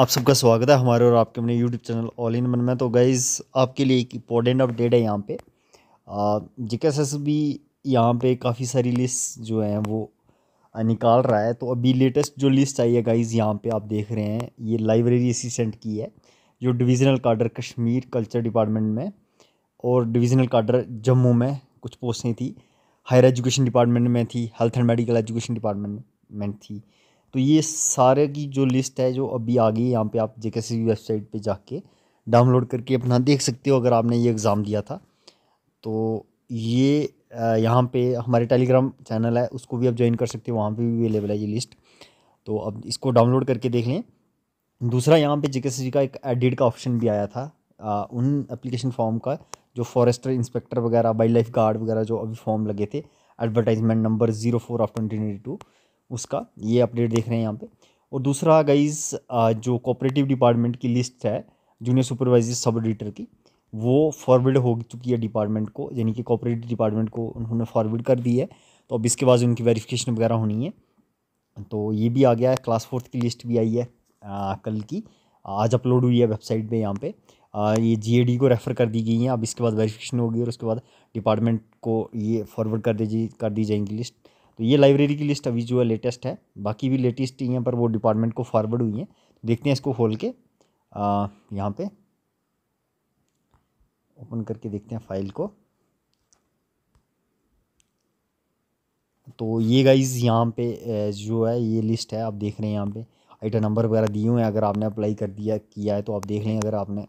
आप सबका स्वागत है हमारे और आपके अपने यूट्यूब चैनल ऑल इन मन में तो गाइज़ आपके लिए एक इम्पोर्टेंट अपडेट है यहाँ पे के एस एस भी यहाँ पर काफ़ी सारी लिस्ट जो है वो निकाल रहा है तो अभी लेटेस्ट जो लिस्ट आई है गाइज़ यहाँ पे आप देख रहे हैं ये लाइब्रेरी असिस्टेंट की है जो divisional cadre Kashmir culture department में और डिविज़नल काडर जम्मू में कुछ पोस्टें थी हायर एजुकेशन डिपार्टमेंट में थी health and medical education department में थी तो ये सारे की जो लिस्ट है जो अभी आ गई यहाँ पे आप जे की वेबसाइट पे जाके डाउनलोड करके अपना देख सकते हो अगर आपने ये एग्ज़ाम दिया था तो ये यहाँ पे हमारे टेलीग्राम चैनल है उसको भी आप ज्वाइन कर सकते हो वहाँ पे भी अवेलेबल है ये लिस्ट तो अब इसको डाउनलोड करके देख लें दूसरा यहाँ पे जे का एक एडिट का ऑप्शन भी आया था आ, उन एप्लीकेशन फॉर्म का जो फॉरेस्टर इंस्पेक्टर वगैरह वाइल्ड लाइफ गार्ड वगैरह जो अभी फॉर्म लगे थे advertisement number zero four of twenty two उसका ये अपडेट देख रहे हैं यहाँ पे और दूसरा गाइज जो कोऑपरेटिव डिपार्टमेंट की लिस्ट है जूनियर सुपरवाइजर सब एडिटर की वो फॉरवर्ड हो चुकी है डिपार्टमेंट को यानी कि कोऑपरेटिव डिपार्टमेंट को उन्होंने फॉरवर्ड कर दी है तो अब इसके बाद उनकी वेरिफिकेशन वगैरह होनी है तो ये भी आ गया है क्लास फोर्थ की लिस्ट भी आई है आ, कल की आज अपलोड हुई है वेबसाइट पे यहाँ पे आ, ये जीएडी को रेफ़र कर दी गई हैं अब इसके बाद वेरिफिकेशन होगी और उसके बाद डिपार्टमेंट को ये फॉरवर्ड कर दी कर दी जाएंगी लिस्ट तो ये लाइब्रेरी की लिस्ट अभी जो है लेटेस्ट है बाकी भी लेटेस्ट ही हैं पर वो डिपार्टमेंट को फॉरवर्ड हुई हैं देखते हैं इसको खोल के यहाँ पे ओपन करके देखते हैं फाइल को तो ये गाइज यहाँ पे जो है ये लिस्ट है आप देख रहे हैं यहाँ पे आइटम नंबर वगैरह दिए हुए हैं अगर आपने अप्लाई कर दिया किया है तो आप देख लें अगर आपने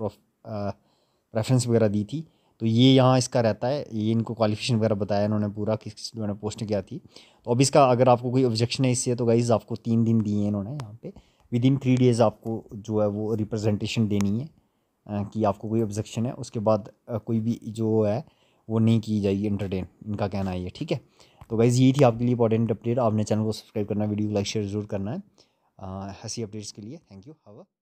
रेफरेंस वगैरह दी थी तो ये यहाँ इसका रहता है ये इनको क्वालिफिकेशन वगैरह बताया इन्होंने पूरा किस किस इन्होंने पोस्ट किया थी तो अब इसका अगर आपको कोई ऑब्जेक्शन है इससे तो गाइज़ आपको तीन दिन दिए हैं इन्होंने यहाँ पे विद इन थ्री डेज़ आपको जो है वो रिप्रेजेंटेशन देनी है कि आपको कोई ऑब्जेक्शन है उसके बाद कोई भी जो है वो नहीं की जाएगी इंटरटेन इनका कहना है ये ठीक है तो गाइज़ ये थी आपके लिए इंपॉर्टेंट अपडेट आपने चैनल को सब्सक्राइब करना वीडियो को लाइक शेयर जरूर करना है हंसी अपडेट्स के लिए थैंक यू हैव